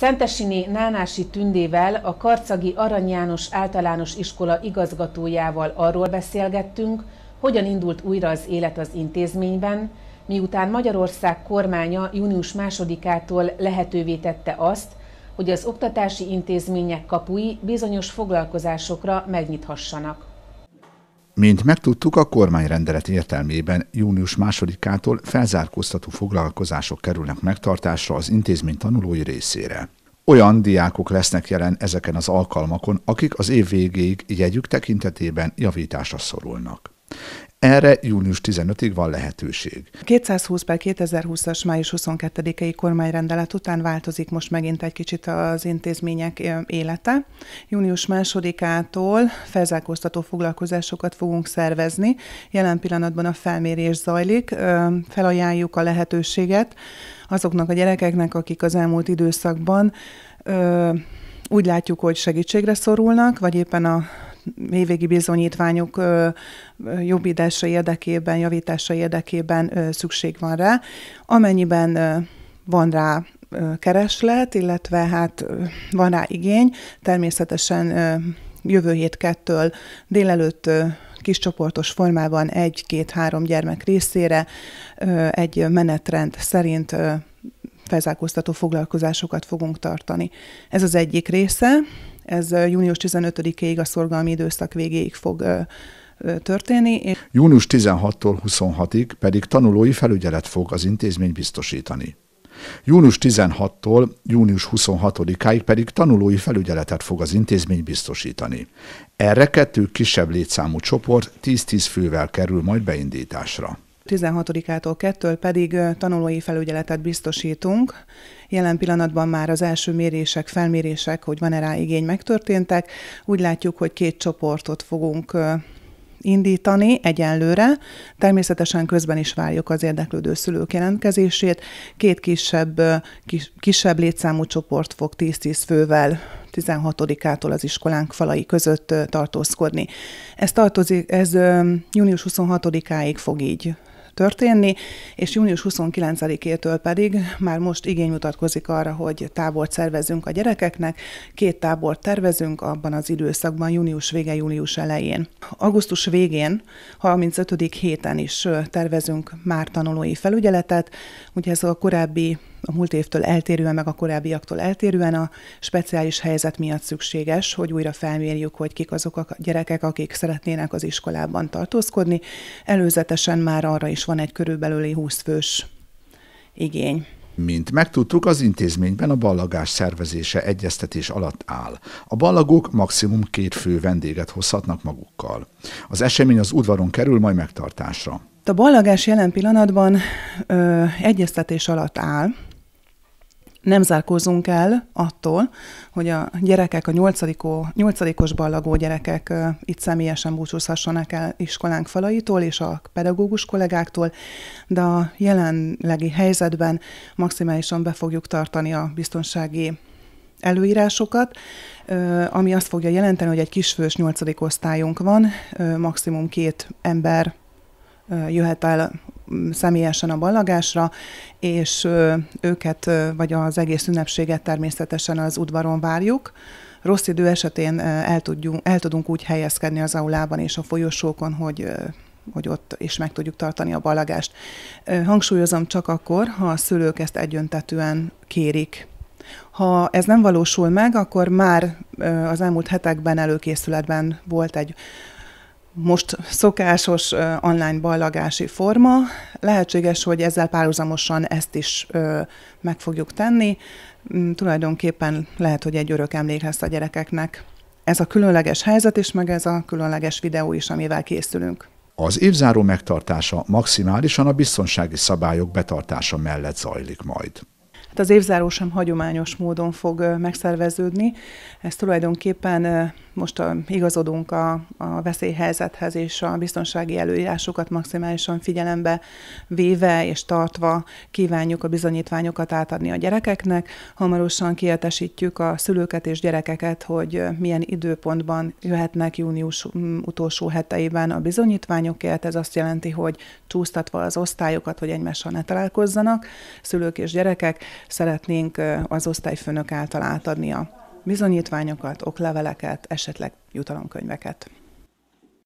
Szentesini Nánási Tündével, a Karcagi Arany János általános iskola igazgatójával arról beszélgettünk, hogyan indult újra az élet az intézményben, miután Magyarország kormánya június 2-tól lehetővé tette azt, hogy az oktatási intézmények kapui bizonyos foglalkozásokra megnyithassanak. Mint megtudtuk, a kormányrendelet értelmében június másodikától felzárkóztató foglalkozások kerülnek megtartásra az intézmény tanulói részére. Olyan diákok lesznek jelen ezeken az alkalmakon, akik az év végéig jegyük tekintetében javításra szorulnak. Erre június 15-ig van lehetőség. 220 per 2020-as május 22-i kormányrendelet után változik most megint egy kicsit az intézmények élete. Június 2-ától felzárkóztató foglalkozásokat fogunk szervezni. Jelen pillanatban a felmérés zajlik, felajánljuk a lehetőséget azoknak a gyerekeknek, akik az elmúlt időszakban úgy látjuk, hogy segítségre szorulnak, vagy éppen a évvégi bizonyítványuk jobbítása érdekében, javítása érdekében szükség van rá. Amennyiben van rá kereslet, illetve hát van rá igény, természetesen jövő hét kettől délelőtt kiscsoportos formában egy-két-három gyermek részére egy menetrend szerint felzárkóztató foglalkozásokat fogunk tartani. Ez az egyik része. Ez június 15-ig a szorgalmi időszak végéig fog történni. Június 16-tól 26-ig pedig tanulói felügyelet fog az intézmény biztosítani. Június 16-tól június 26-áig pedig tanulói felügyeletet fog az intézmény biztosítani. Erre kettő kisebb létszámú csoport 10-10 fővel kerül majd beindításra. 16-ától től pedig tanulói felügyeletet biztosítunk. Jelen pillanatban már az első mérések, felmérések, hogy van-e rá igény, megtörténtek. Úgy látjuk, hogy két csoportot fogunk indítani egyenlőre. Természetesen közben is várjuk az érdeklődő szülők jelentkezését. Két kisebb, kis, kisebb létszámú csoport fog 10-10 fővel 16-ától az iskolánk falai között tartózkodni. Ez, tartozik, ez június 26-áig fog így történni, és június 29-től pedig már most igény mutatkozik arra, hogy tábort szervezünk a gyerekeknek, két tábort tervezünk abban az időszakban, június vége, július elején. Augusztus végén, 35. héten is tervezünk már tanulói felügyeletet, ugye ez a korábbi a múlt évtől eltérően, meg a korábbiaktól eltérően a speciális helyzet miatt szükséges, hogy újra felmérjük, hogy kik azok a gyerekek, akik szeretnének az iskolában tartózkodni. Előzetesen már arra is van egy körülbelüli 20 fős igény. Mint megtudtuk, az intézményben a ballagás szervezése egyeztetés alatt áll. A ballagók maximum két fő vendéget hozhatnak magukkal. Az esemény az udvaron kerül majd megtartásra. A ballagás jelen pillanatban ö, egyeztetés alatt áll, nem zárkózunk el attól, hogy a gyerekek, a nyolcadikó, nyolcadikos ballagó gyerekek itt személyesen búcsúzhassanak el iskolánk falaitól és a pedagógus kollégáktól, de a jelenlegi helyzetben maximálisan be fogjuk tartani a biztonsági előírásokat, ami azt fogja jelenteni, hogy egy kisfős nyolcadik osztályunk van, maximum két ember jöhet el személyesen a ballagásra, és őket, vagy az egész ünnepséget természetesen az udvaron várjuk. Rossz idő esetén el, tudjunk, el tudunk úgy helyezkedni az aulában és a folyosókon, hogy hogy ott is meg tudjuk tartani a balagást. Hangsúlyozom csak akkor, ha a szülők ezt egyöntetően kérik. Ha ez nem valósul meg, akkor már az elmúlt hetekben előkészületben volt egy most szokásos online ballagási forma. Lehetséges, hogy ezzel párhuzamosan ezt is meg fogjuk tenni. Mm, tulajdonképpen lehet, hogy egy örök emlék lesz a gyerekeknek. Ez a különleges helyzet is, meg ez a különleges videó is, amivel készülünk. Az évzáró megtartása maximálisan a biztonsági szabályok betartása mellett zajlik majd. Hát az évzáró sem hagyományos módon fog megszerveződni. Ez tulajdonképpen most a, igazodunk a, a veszélyhelyzethez, és a biztonsági előírásokat maximálisan figyelembe véve és tartva kívánjuk a bizonyítványokat átadni a gyerekeknek. Hamarosan kietesítjük a szülőket és gyerekeket, hogy milyen időpontban jöhetnek június utolsó heteiben a bizonyítványokért. Ez azt jelenti, hogy csúsztatva az osztályokat, hogy egymással ne találkozzanak, szülők és gyerekek, szeretnénk az osztályfőnök által átadni a bizonyítványokat, okleveleket, esetleg jutalomkönyveket.